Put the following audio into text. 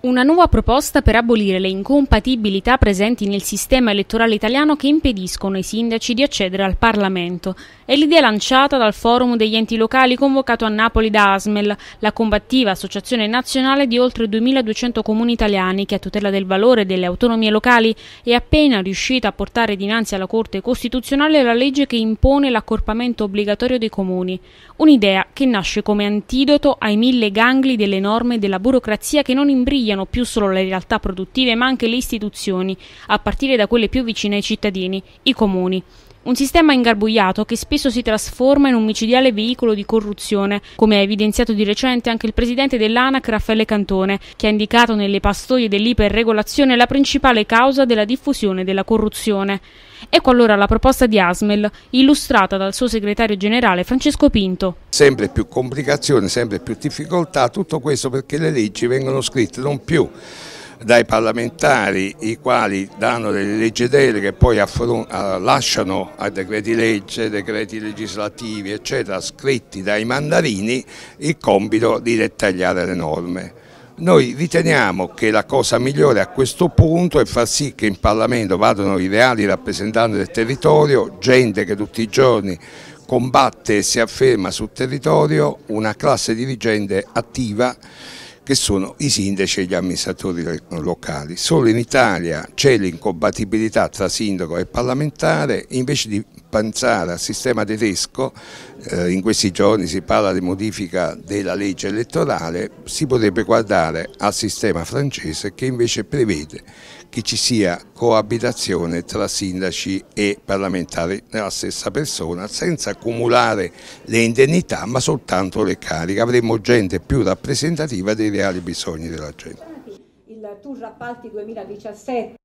Una nuova proposta per abolire le incompatibilità presenti nel sistema elettorale italiano che impediscono ai sindaci di accedere al Parlamento. È l'idea lanciata dal forum degli enti locali convocato a Napoli da ASMEL, la combattiva associazione nazionale di oltre 2200 comuni italiani che a tutela del valore delle autonomie locali è appena riuscita a portare dinanzi alla Corte Costituzionale la legge che impone l'accorpamento obbligatorio dei comuni. Un'idea che nasce come antidoto ai mille gangli delle norme della burocrazia che non imbrigliano più solo le realtà produttive ma anche le istituzioni, a partire da quelle più vicine ai cittadini, i comuni. Un sistema ingarbugliato che spesso si trasforma in un micidiale veicolo di corruzione, come ha evidenziato di recente anche il presidente dell'ANAC Raffaele Cantone, che ha indicato nelle pastoie dell'iperregolazione la principale causa della diffusione della corruzione. Ecco allora la proposta di Asmel, illustrata dal suo segretario generale Francesco Pinto. Sempre più complicazioni, sempre più difficoltà, tutto questo perché le leggi vengono scritte non più dai parlamentari i quali danno delle leggi delle che poi eh, lasciano a decreti legge, decreti legislativi eccetera scritti dai mandarini il compito di dettagliare le norme. Noi riteniamo che la cosa migliore a questo punto è far sì che in Parlamento vadano i reali rappresentanti del territorio, gente che tutti i giorni combatte e si afferma sul territorio, una classe dirigente attiva che sono i sindaci e gli amministratori locali. Solo in Italia c'è l'incompatibilità tra sindaco e parlamentare invece di panciare al sistema tedesco, eh, in questi giorni si parla di modifica della legge elettorale, si potrebbe guardare al sistema francese che invece prevede che ci sia coabitazione tra sindaci e parlamentari nella stessa persona senza accumulare le indennità ma soltanto le cariche. Avremo gente più rappresentativa dei reali bisogni della gente. Il Tour Appalti 2017